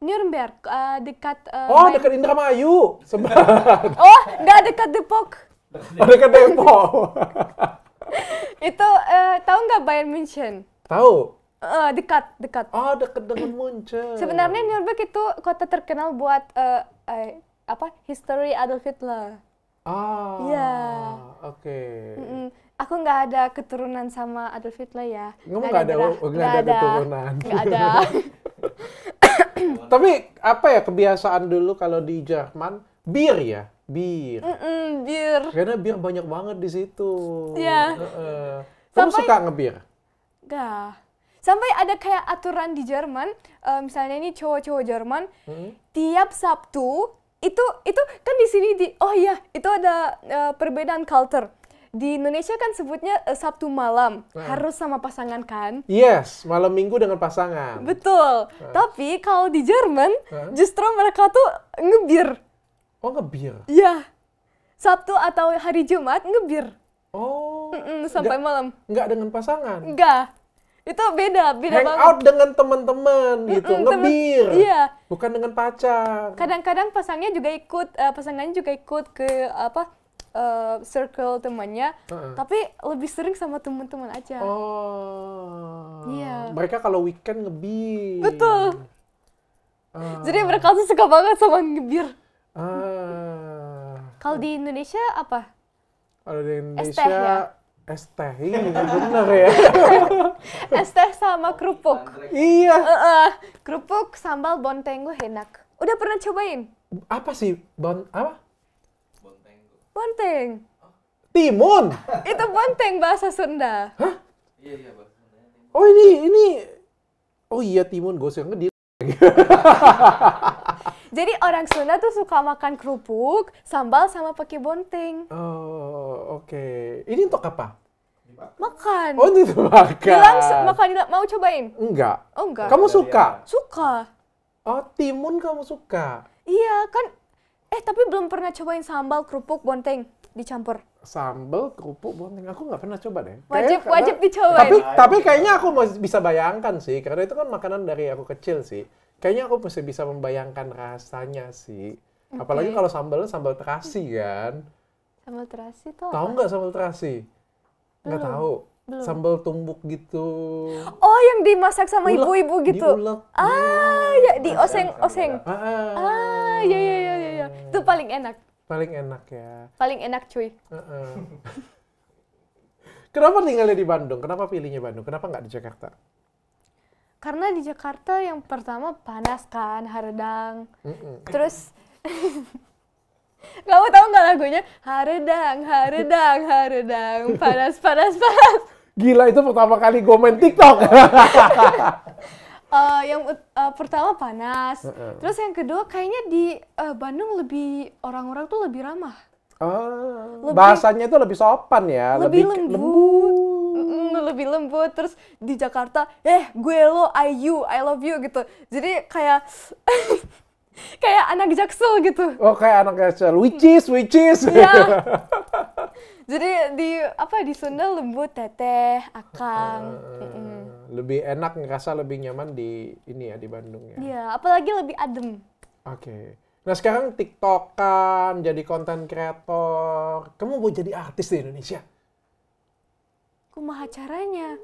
Nuremberg, uh, eh, dekat uh, Oh, dekat Indramayu. [laughs] oh, enggak dekat Depok. [laughs] Oh, dekat Depok. Itu uh, tahu nggak Bayern München? Tahu. Uh, dekat, dekat. Oh, dekat dengan Munchen. Sebenarnya Nuremberg itu kota terkenal buat uh, uh, apa history Adolf Hitler. Ah. Iya. Oke. Okay. Aku nggak ada keturunan sama Adolf Hitler ya. nggak ada, nggak ada, ada keturunan. Nggak ada. [coughs] Tapi apa ya kebiasaan dulu kalau di Jerman bir ya bir. Mm -mm, bir. Karena bir banyak banget di situ. Iya. Yeah. Uh -uh. Kamu Sampai... suka ngebir? Gak. sampai ada kayak aturan di Jerman, uh, misalnya ini cowok-cowok Jerman, hmm? tiap Sabtu itu itu kan di sini di oh iya itu ada uh, perbedaan culture di Indonesia kan sebutnya uh, Sabtu malam uh. harus sama pasangan kan? Yes, malam minggu dengan pasangan. Betul. Uh. Tapi kalau di Jerman uh. justru mereka tuh ngebir. Oh ngebir? Iya. Sabtu atau hari Jumat ngebir. Oh. Mm -mm, sampai nggak, malam. Nggak dengan pasangan? Nggak itu beda beda Hang banget. out dengan teman-teman gitu mm -mm, ngebir iya. bukan dengan pacar kadang-kadang pasangnya juga ikut uh, pasangannya juga ikut ke apa uh, circle temannya uh -uh. tapi lebih sering sama teman-teman aja oh iya mereka kalau weekend ngebir betul uh. jadi mereka tuh suka banget sama ngebir uh. kalau di Indonesia apa kalau di Indonesia Esteh, ya? es teh ini iya, bener ya [laughs] es teh sama kerupuk iya uh, uh, kerupuk sambal bonteng gue enak udah pernah cobain apa sih bon apa bonteng bonteng timun itu bonteng bahasa Sunda hah iya iya oh ini ini oh iya timun gue sih ngedit [laughs] Jadi orang Sunda tuh suka makan kerupuk, sambal sama pakai bonteng. Oh, oke. Okay. Ini untuk apa? Makan. Oh, ini untuk makan. Bilang makan mau cobain? Enggak. Oh, enggak. Kamu suka? Suka. Oh, timun kamu suka. Iya, kan eh tapi belum pernah cobain sambal kerupuk bonteng dicampur. Sambal kerupuk bonteng aku nggak pernah coba deh. Wajib karena, wajib dicoba. Tapi tapi kayaknya aku bisa bayangkan sih karena itu kan makanan dari aku kecil sih kayaknya aku masih bisa membayangkan rasanya sih. Okay. Apalagi kalau sambalnya sambal terasi hmm. kan. Sambal terasi tuh. Tahu nggak sambal terasi? Nggak tahu. Belum. Sambal tumbuk gitu. Oh, yang dimasak sama ibu-ibu gitu. Diulek. Ah, ya di oseng-oseng. Ah, ah, ah, ya ya ya ya ya. Itu paling enak. Paling enak ya. Paling enak cuy. [laughs] Kenapa tinggalnya di Bandung? Kenapa pilihnya Bandung? Kenapa nggak di Jakarta? karena di Jakarta yang pertama panas kan haredang mm -mm. terus [laughs] kamu tahu nggak lagunya haredang haredang haredang panas panas panas gila itu pertama kali gue main TikTok uh, [laughs] yang uh, pertama panas uh -uh. terus yang kedua kayaknya di uh, Bandung lebih orang-orang tuh lebih ramah uh, lebih, bahasanya itu lebih sopan ya lebih, lebih lembut, lembut mm, lebih lembut terus di Jakarta eh gue lo I you I love you gitu jadi kayak [laughs] kayak anak jaksel gitu oh kayak anak jaksel which is which is iya. [laughs] jadi di apa di Sunda lembut teteh akang uh, mm. lebih enak ngerasa lebih nyaman di ini ya di Bandung ya iya apalagi lebih adem oke okay. Nah sekarang TikTokan, jadi konten kreator. Kamu mau jadi artis di Indonesia? kumaha caranya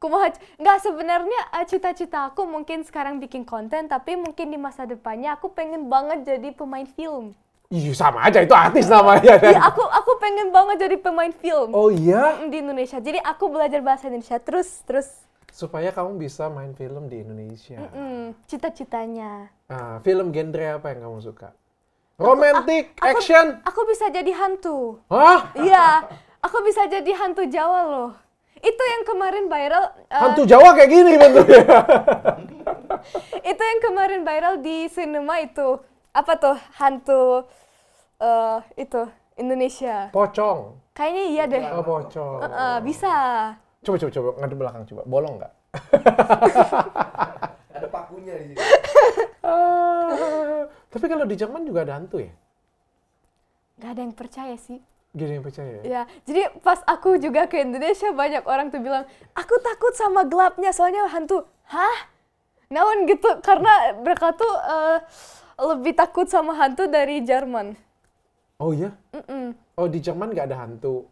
kumaha nggak sebenarnya eh, cita-cita aku mungkin sekarang bikin konten tapi mungkin di masa depannya aku pengen banget jadi pemain film Iya sama aja itu artis namanya. Iya aku aku pengen banget jadi pemain film. Oh iya. Mm, di Indonesia. Jadi aku belajar bahasa Indonesia terus terus. Supaya kamu bisa main film di Indonesia. Mm -mm, Cita-citanya. Nah, film genre apa yang kamu suka? Ah, Romantic, action. Aku, aku bisa jadi hantu. Hah? Iya. [laughs] aku bisa jadi hantu Jawa loh. Itu yang kemarin viral. Uh, hantu Jawa kayak gini bentuknya. [laughs] itu yang kemarin viral di sinema itu. Apa tuh hantu uh, itu Indonesia? Pocong. Kayaknya iya deh. Oh, pocong. Uh, uh, bisa. Coba coba coba ngadu belakang coba. Bolong nggak? [laughs] ada pakunya di [laughs] tapi kalau di Jerman juga ada hantu ya? Gak ada yang percaya sih. Gini yang percaya. Ya? ya, jadi pas aku juga ke Indonesia banyak orang tuh bilang, aku takut sama gelapnya soalnya hantu. Hah? Naon gitu karena mereka tuh uh, lebih takut sama hantu dari Jerman. Oh iya? Mm -mm. Oh di Jerman nggak ada hantu,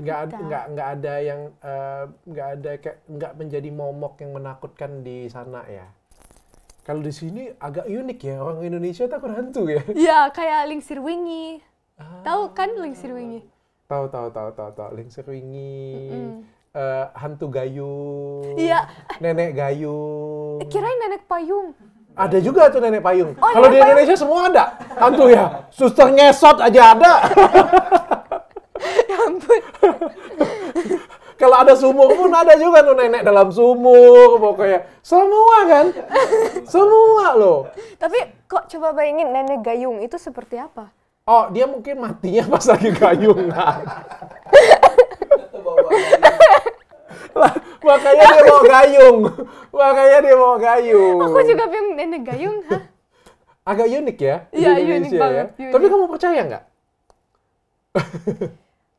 nggak nggak nggak ada yang eh, nggak ada kayak nggak menjadi momok yang menakutkan di sana ya. Kalau di sini agak unik ya orang Indonesia takut hantu ya. Iya kayak lingsir wingi. Ah. Tahu kan lingsir wingi? Tahu tahu tahu tahu tahu lingsir wingi. Mm -mm. Uh, hantu gayung. Iya. Nenek gayung. Eh, kirain nenek payung. Ada juga tuh nenek payung. Oh, Kalau di Indonesia semua ada hantu ya. Suster ngesot aja ada. [laughs] ya ampun. [laughs] Kalau ada sumur pun ada juga tuh nenek dalam sumur pokoknya. Semua kan? [laughs] Semua loh. Tapi kok coba bayangin nenek gayung itu seperti apa? Oh, dia mungkin matinya pas lagi gayungan. lah, makanya dia mau gayung. makanya dia mau gayung. Aku juga pengen nenek gayung, hah? Agak unik ya? Iya, unik ya. banget. Ya. Unik. Tapi kamu percaya nggak?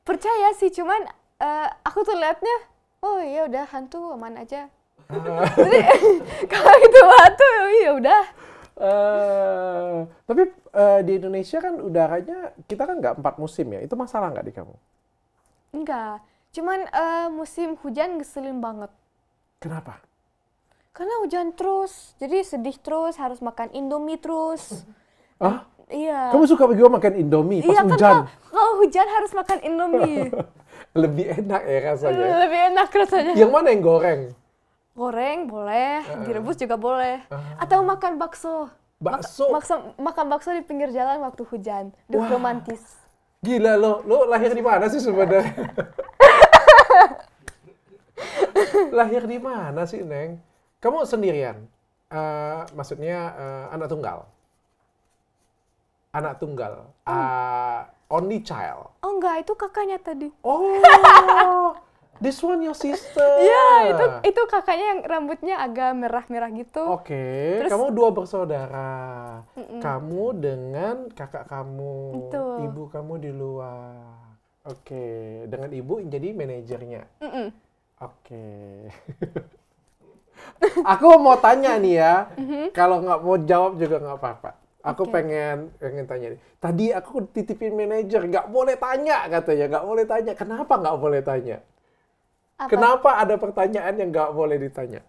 percaya sih, cuman uh, aku tuh liatnya, oh iya udah hantu aman aja. Ah. Jadi [laughs] kalau itu hantu, iya udah. Uh, tapi uh, di Indonesia kan udaranya kita kan nggak empat musim ya. Itu masalah nggak di kamu? Enggak. Cuman uh, musim hujan ngeselin banget. Kenapa? Karena hujan terus. Jadi sedih terus, harus makan Indomie terus. [laughs] ah? Iya. Kamu suka juga makan Indomie pas iya, kan hujan? Iya, kan kalau, hujan harus makan Indomie. [laughs] Lebih enak ya rasanya. [laughs] Lebih enak rasanya. Yang mana yang goreng? Goreng boleh, direbus juga boleh. Atau makan bakso bakso. Maksa, makan bakso di pinggir jalan waktu hujan. Duh, romantis. Gila lo, lo lahir di mana sih sebenarnya? [laughs] lahir di mana sih, Neng? Kamu sendirian? Uh, maksudnya uh, anak tunggal? Anak tunggal. Uh, only child. Oh enggak, itu kakaknya tadi. Oh. [laughs] this one your sister. Iya, itu itu kakaknya yang rambutnya agak merah-merah gitu. Oke, okay. kamu dua bersaudara. Mm -mm. Kamu dengan kakak kamu. itu. Ibu kamu di luar. Oke, okay. dengan ibu jadi manajernya. Oke. Okay. [laughs] Aku mau tanya nih ya. Mm -hmm. Kalau nggak mau jawab juga nggak apa-apa. Aku okay. pengen pengen tanya. Tadi aku titipin manajer nggak boleh tanya katanya, nggak boleh tanya. Kenapa nggak boleh tanya? Apa? Kenapa ada pertanyaan yang nggak boleh ditanya?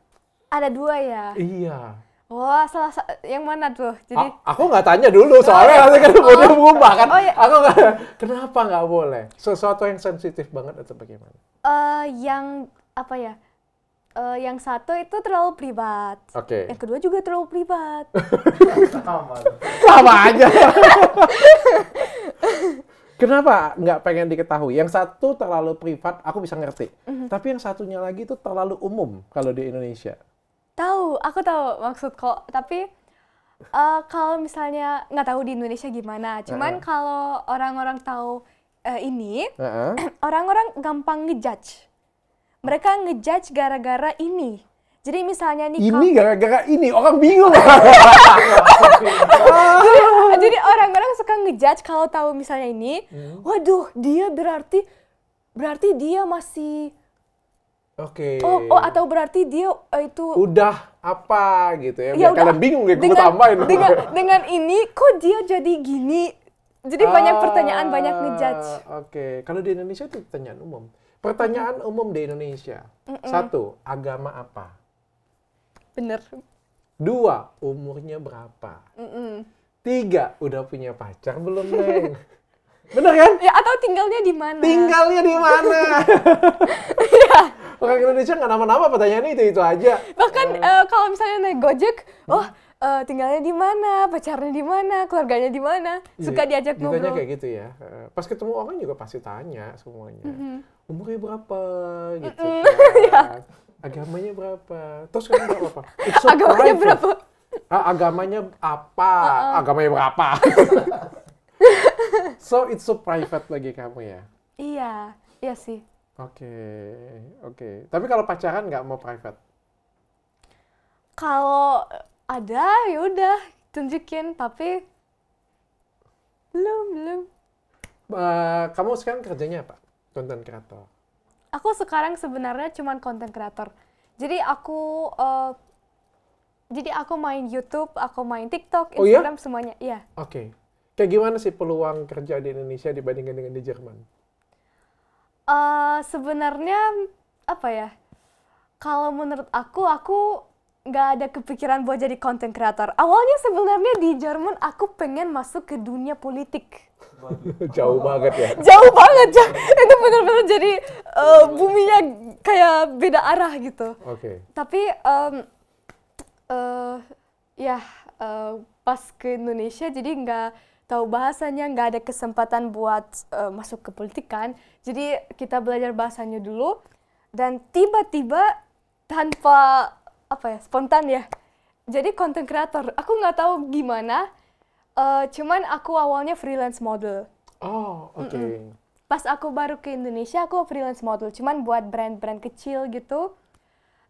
Ada dua ya? Iya. Wah, oh, salah satu yang mana tuh? Jadi A aku nggak tanya dulu oh, soalnya iya. nanti kan udah oh. berubah kan. Oh, iya. Aku nggak. [laughs] kenapa nggak boleh? Sesuatu yang sensitif banget atau bagaimana? Eh, uh, yang apa ya? Uh, yang satu itu terlalu privat. Oke. Okay. Yang kedua juga terlalu privat. [laughs] sama. sama aja. [laughs] Kenapa nggak pengen diketahui? Yang satu terlalu privat, aku bisa ngerti. Mm -hmm. Tapi yang satunya lagi itu terlalu umum kalau di Indonesia. Tahu, aku tahu maksud kok. Tapi uh, kalau misalnya nggak tahu di Indonesia gimana. Cuman uh -huh. kalau orang-orang tahu uh, ini, [clears throat] orang-orang gampang ngejudge. Mereka ngejudge gara-gara ini jadi misalnya nih ini gara-gara ini orang bingung. [laughs] [laughs] jadi, orang-orang suka ngejudge kalau tahu misalnya ini, hmm. waduh dia berarti berarti dia masih Oke. Okay. Oh, oh atau berarti dia uh, itu udah apa gitu ya? ya Kalian bingung ya, gue tambahin. [laughs] Dengan, dengan ini kok dia jadi gini? Jadi ah, banyak pertanyaan, banyak ah, ngejudge. Oke, okay. kalau di Indonesia itu pertanyaan umum. Pertanyaan umum di Indonesia mm -mm. satu agama apa? Bener. Dua, umurnya berapa? Mm -mm. Tiga, udah punya pacar belum, Neng? [laughs] Bener kan? Ya, atau tinggalnya di mana? Tinggalnya di mana? [laughs] ya. Orang Indonesia nggak nama-nama pertanyaannya itu-itu aja. Bahkan uh. uh, kalau misalnya naik Gojek, hmm. oh uh, tinggalnya di mana, pacarnya di mana, keluarganya di mana, iya, suka ya, diajak ngobrol. kayak gitu ya. Pas ketemu orang juga pasti tanya semuanya. Mm -hmm. Umurnya berapa gitu. Mm -hmm. kan. [laughs] Ya agamanya berapa? Terus kamu jawab apa? apa so agamanya private. berapa? Ah, agamanya apa? Uh -uh. Agamanya berapa? [laughs] so it's so private lagi kamu ya? Iya, iya sih. Oke, okay, oke. Okay. Tapi kalau pacaran nggak mau private? Kalau ada ya udah tunjukin, tapi belum belum. Uh, kamu sekarang kerjanya apa? Tonton kreator aku sekarang sebenarnya cuma konten kreator. Jadi aku uh, jadi aku main YouTube, aku main TikTok, oh iya? Instagram oh, semuanya. Iya. Oke. Okay. Kayak gimana sih peluang kerja di Indonesia dibandingkan dengan di Jerman? Uh, sebenarnya apa ya? Kalau menurut aku, aku nggak ada kepikiran buat jadi konten kreator. Awalnya sebenarnya di Jerman aku pengen masuk ke dunia politik. Jauh banget ya. Jauh banget ya. Itu benar-benar jadi uh, buminya kayak beda arah gitu. Oke. Okay. Tapi um, uh, ya uh, pas ke Indonesia jadi nggak tahu bahasanya, nggak ada kesempatan buat uh, masuk ke politik kan. Jadi kita belajar bahasanya dulu dan tiba-tiba tanpa apa ya spontan ya jadi konten kreator aku nggak tahu gimana uh, cuman aku awalnya freelance model oh oke okay. Mm -mm. pas aku baru ke Indonesia aku freelance model cuman buat brand-brand kecil gitu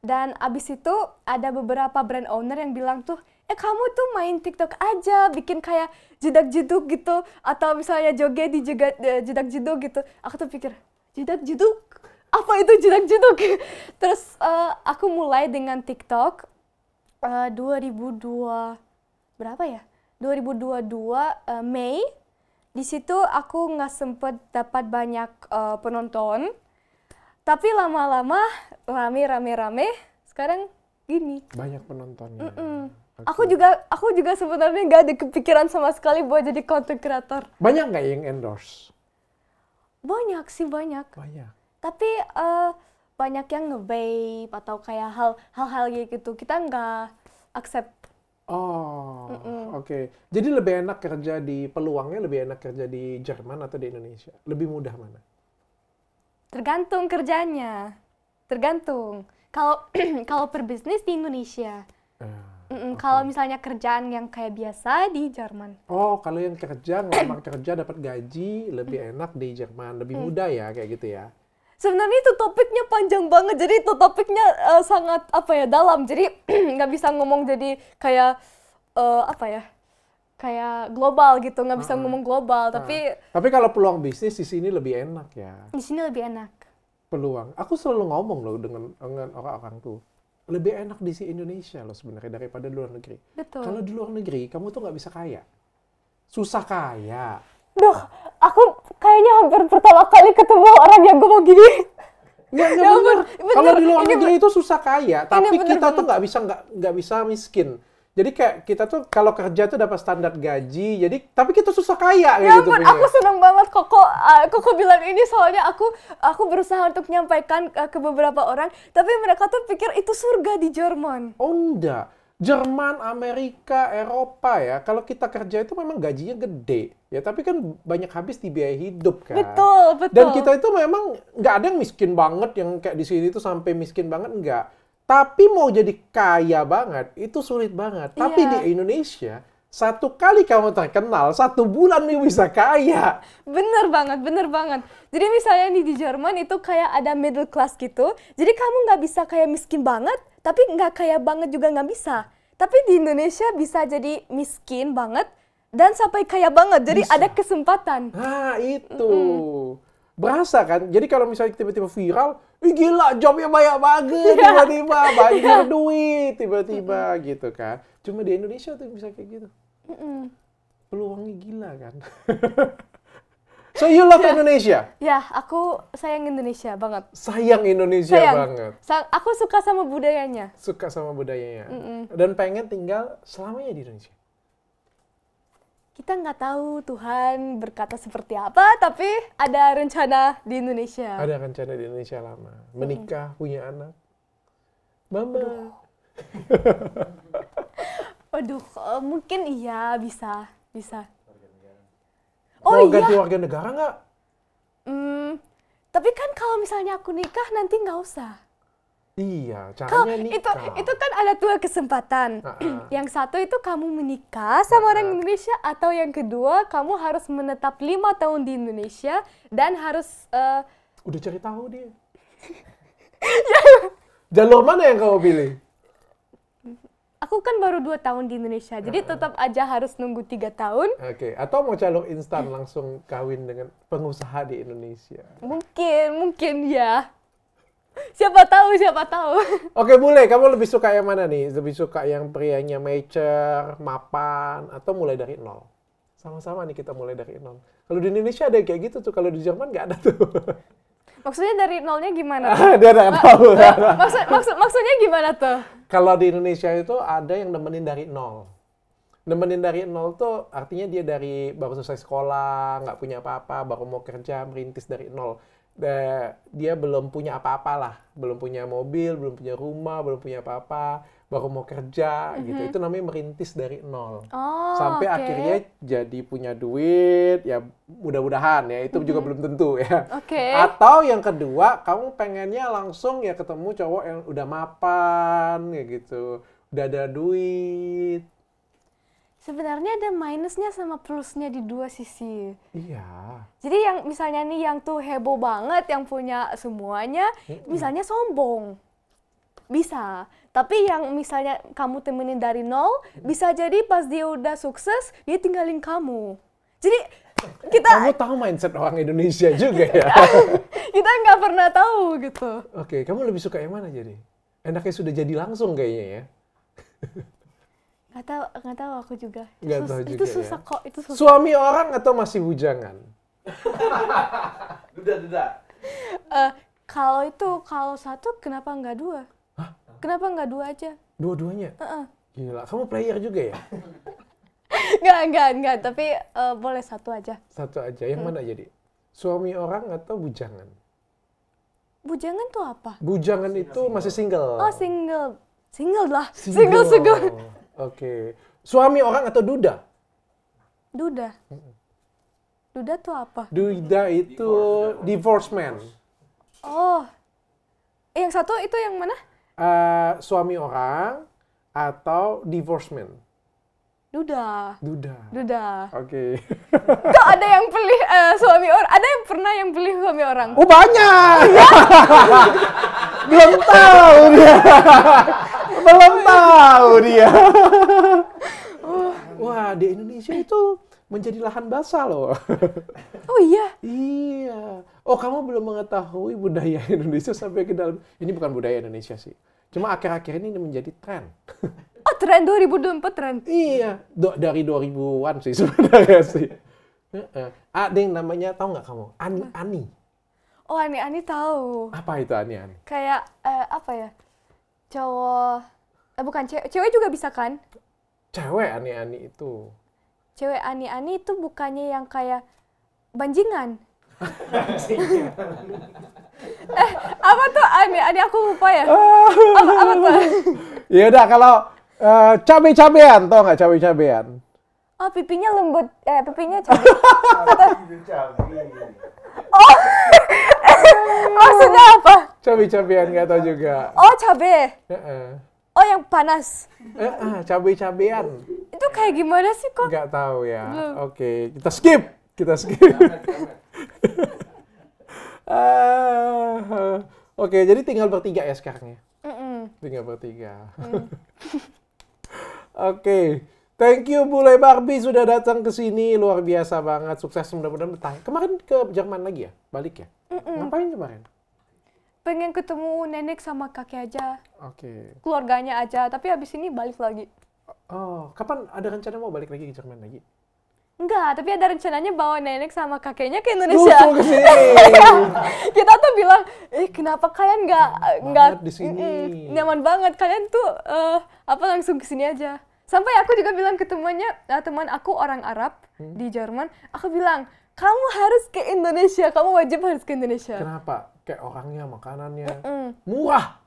dan abis itu ada beberapa brand owner yang bilang tuh eh kamu tuh main TikTok aja bikin kayak jedak jeduk gitu atau misalnya joget di eh, jedak jeduk gitu aku tuh pikir jedak jeduk apa itu jedak-jeduk [laughs] terus uh, aku mulai dengan TikTok uh, eh, 2002 berapa ya 2022 uh, eh, Mei di situ aku nggak sempet dapat banyak uh, penonton tapi lama-lama rame rame rame sekarang gini banyak penontonnya mm -mm. Okay. aku juga aku juga sebenarnya nggak ada kepikiran sama sekali buat jadi content creator banyak nggak yang endorse banyak sih banyak banyak tapi uh, banyak yang nge-vape atau kayak hal hal-hal gitu kita nggak accept oh oke okay. jadi lebih enak kerja di peluangnya lebih enak kerja di Jerman atau di Indonesia lebih mudah mana tergantung kerjanya tergantung kalau [clears throat] kalau berbisnis di Indonesia uh. Ah, okay. Kalau misalnya kerjaan yang kayak biasa di Jerman. Oh, kalau yang kerja ngelamar kerja dapat gaji lebih mm. enak di Jerman, lebih mm. mudah ya kayak gitu ya sebenarnya itu topiknya panjang banget jadi itu topiknya uh, sangat apa ya dalam jadi [clears throat] nggak bisa ngomong jadi kayak uh, apa ya kayak global gitu nggak bisa uh, ngomong global uh, tapi tapi kalau peluang bisnis di sini lebih enak ya di sini lebih enak peluang aku selalu ngomong loh dengan dengan orang-orang tuh lebih enak di sini Indonesia loh sebenarnya daripada luar negeri Betul. kalau di luar negeri kamu tuh nggak bisa kaya susah kaya Duh, aku kayaknya hampir pertama kali ketemu orang yang gue mau gini Ya, ya, ya bener. bener. Kalau di luar negeri itu susah kaya, tapi bener, kita bener. tuh nggak bisa nggak nggak bisa miskin. Jadi kayak kita tuh kalau kerja tuh dapat standar gaji, jadi tapi kita susah kaya ya gitu. Ampun, aku seneng banget kok eh, kok kok bilang ini soalnya aku aku berusaha untuk menyampaikan ke beberapa orang, tapi mereka tuh pikir itu surga di Jerman. Oh enggak Jerman, Amerika, Eropa ya, kalau kita kerja itu memang gajinya gede ya, tapi kan banyak habis di biaya hidup kan. Betul, betul. Dan kita itu memang nggak ada yang miskin banget yang kayak di sini itu sampai miskin banget enggak. Tapi mau jadi kaya banget itu sulit banget. Tapi iya. di Indonesia satu kali kamu terkenal, satu bulan nih bisa kaya. Bener banget, bener banget. Jadi misalnya nih di Jerman itu kayak ada middle class gitu. Jadi kamu nggak bisa kayak miskin banget, tapi nggak kaya banget juga nggak bisa. Tapi di Indonesia bisa jadi miskin banget dan sampai kaya banget. Jadi bisa. ada kesempatan. Ah, itu. Mm Berasa kan? Jadi kalau misalnya tiba-tiba viral, Ih, gila jobnya banyak banget [laughs] tiba-tiba, banyak iya. duit tiba-tiba mm -hmm. gitu kan. Cuma di Indonesia tuh bisa kayak gitu. Mm -hmm. Peluangnya gila kan. [laughs] So you love ya. Indonesia? Ya, aku sayang Indonesia banget. Sayang Indonesia sayang. banget. Sayang. Aku suka sama budayanya. Suka sama budayanya. Mm -mm. Dan pengen tinggal selamanya di Indonesia. Kita nggak tahu Tuhan berkata seperti apa, tapi ada rencana di Indonesia. Ada rencana di Indonesia lama. Menikah, mm punya anak. Mama. Aduh. [laughs] uh, mungkin iya bisa, bisa. Oh, mau iya. ganti warga negara nggak? Hmm, tapi kan kalau misalnya aku nikah nanti nggak usah. Iya, caranya Kalo, nikah. Itu, itu kan ada dua kesempatan. Uh -uh. [clears throat] yang satu itu kamu menikah sama uh -uh. orang Indonesia, atau yang kedua kamu harus menetap lima tahun di Indonesia dan harus. Uh, Udah cari tahu dia. [laughs] Ya. Jalur mana yang kamu pilih? aku kan baru dua tahun di Indonesia, jadi uh, tetap aja harus nunggu tiga tahun. Oke, okay. atau mau calon instan langsung kawin dengan pengusaha di Indonesia? Mungkin, mungkin ya. Siapa tahu, siapa tahu. [laughs] Oke, okay, boleh. Kamu lebih suka yang mana nih? Lebih suka yang prianya mature, mapan, atau mulai dari nol? Sama-sama nih kita mulai dari nol. Kalau di Indonesia ada kayak gitu tuh, kalau di Jerman nggak ada tuh. [laughs] Maksudnya dari nolnya gimana? Tuh? [laughs] Dia nggak tahu. Eh, maksud, maksud, maksudnya gimana tuh? Kalau di Indonesia itu ada yang nemenin dari nol. Nemenin dari nol tuh artinya dia dari baru selesai sekolah, nggak punya apa-apa, baru mau kerja, merintis dari nol. Dia belum punya apa-apa lah. Belum punya mobil, belum punya rumah, belum punya apa-apa baru mau kerja mm -hmm. gitu mm-hmm. itu namanya merintis dari nol oh, sampai okay. akhirnya jadi punya duit ya mudah-mudahan ya itu mm -hmm. juga mm-hmm. belum tentu ya okay. atau yang kedua kamu pengennya langsung ya ketemu cowok yang udah mapan ya gitu udah ada duit sebenarnya ada minusnya sama plusnya di dua sisi. Iya. Jadi yang misalnya nih yang tuh heboh banget, yang punya semuanya, mm hmm misalnya sombong. Bisa. Tapi yang misalnya kamu temenin dari nol, bisa jadi pas dia udah sukses, dia tinggalin kamu. Jadi kita kamu tahu mindset orang Indonesia juga ya [laughs] kita nggak pernah tahu gitu oke kamu lebih suka yang mana jadi enaknya sudah jadi langsung kayaknya ya nggak tahu nggak tahu aku juga nggak tahu juga itu ya? susah ya. kok itu susah suami orang atau masih bujangan [laughs] duda duda uh, kalau itu kalau satu kenapa nggak dua Kenapa nggak dua aja? Dua-duanya? Uh-uh. Gila, kamu player juga ya? [laughs] Nggak, nggak, nggak. Tapi uh, boleh satu aja. Satu aja. Yang hmm. mana jadi? Suami orang atau bujangan? Bujangan tuh apa? Bujangan single, itu single. masih single. Oh, single. Single lah. Single, single. single. Oke. Okay. Suami orang atau duda? Duda. Duda tuh apa? Duda itu divorce man. Oh. Eh, yang satu itu yang mana? uh, suami orang atau divorcement? Duda. Duda. Duda. Oke. Okay. Kok ada yang pilih uh, suami orang? Ada yang pernah yang pilih suami orang? Oh banyak. Iya. Belum tahu dia. Belum tahu dia. Uh. Wah di Indonesia itu menjadi lahan basah loh. [laughs] Oh iya? iya. Oh kamu belum mengetahui budaya [laughs] Indonesia sampai ke dalam. Ini bukan budaya Indonesia sih. Cuma akhir-akhir ini menjadi tren. [laughs] oh tren 2024 tren? Iya. Do dari 2000-an sih sebenarnya sih. Ada yang namanya, tahu nggak kamu? Ani Ani. Oh Ani Ani tahu. Apa itu Ani Ani? Kayak eh, apa ya? Cowok, eh, bukan cewek, cewek juga bisa kan? Cewek Ani Ani itu cewek ani-ani itu bukannya yang kayak banjingan. [laughs] eh, apa tuh ani? Ani aku lupa ya. Ah. apa, apa tuh? [laughs] ya udah kalau uh, cabe-cabean, tau nggak cabe-cabean? Oh, pipinya lembut, eh pipinya cabe. [laughs] oh, maksudnya apa? Cabe-cabean nggak tahu juga. Oh, cabe. Uh -uh. Oh, yang panas. Uh -uh, cabe-cabean. Itu kayak gimana sih kok? Nggak tahu ya. Oke, okay. kita skip. Kita skip. uh, [laughs] Oke, okay, jadi tinggal bertiga ya sekarang ya? Mm -mm. Tinggal bertiga. Iya. [laughs] Oke. Okay. Thank you Bule Barbie sudah datang ke sini. Luar biasa banget. Sukses mudah-mudahan bertahan. Kemarin ke Jerman lagi ya? Balik ya? Mm -mm. Ngapain kemarin? Pengen ketemu nenek sama kakek aja. Oke. Okay. Keluarganya aja. Tapi habis ini balik lagi. Oh, kapan ada rencana mau balik lagi ke Jerman lagi? Enggak, tapi ada rencananya bawa nenek sama kakeknya ke Indonesia. [laughs] Iya. kita tuh bilang, eh kenapa kalian nggak nggak nyaman banget kalian tuh uh, apa langsung ke sini aja. Sampai aku juga bilang ke temannya, nah, teman aku orang Arab hmm? di Jerman, aku bilang kamu harus ke Indonesia, kamu wajib harus ke Indonesia. Kenapa? Kayak orangnya, makanannya, Mm-mm. murah.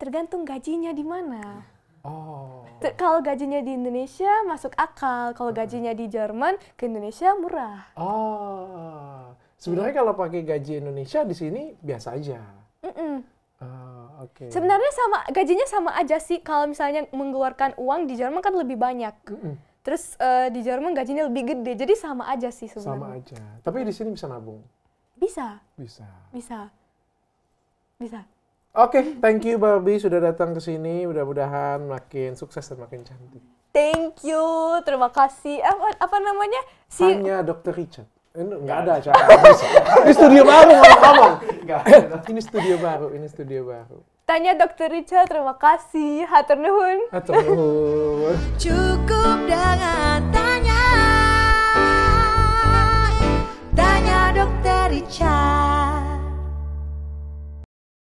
Tergantung gajinya di mana. Oh. Kalau gajinya di Indonesia masuk akal, kalau hmm. gajinya di Jerman ke Indonesia murah. Oh. Sebenarnya kalau pakai gaji Indonesia di sini biasa aja. Mm -mm. Oh, okay. Sebenarnya sama gajinya sama aja sih kalau misalnya mengeluarkan uang di Jerman kan lebih banyak. Mm -mm. Terus uh, di Jerman gajinya lebih gede, jadi sama aja sih sebenarnya. Sama aja. Tapi di sini bisa nabung. Bisa. Bisa. Bisa. Bisa. Oke, okay, thank you Barbie sudah datang ke sini. Mudah-mudahan makin sukses dan makin cantik. Thank you, terima kasih. Apa, apa namanya? Si... Hanya Dokter Richard. Ini eh, nggak ada acara. ini studio baru ngomong. nggak. Eh, ini studio baru, ini studio baru. Tanya Dokter Richard, terima kasih. Hatur nuhun. Hatur nuhun. Cukup dengan tanya. Tanya Dokter Richard.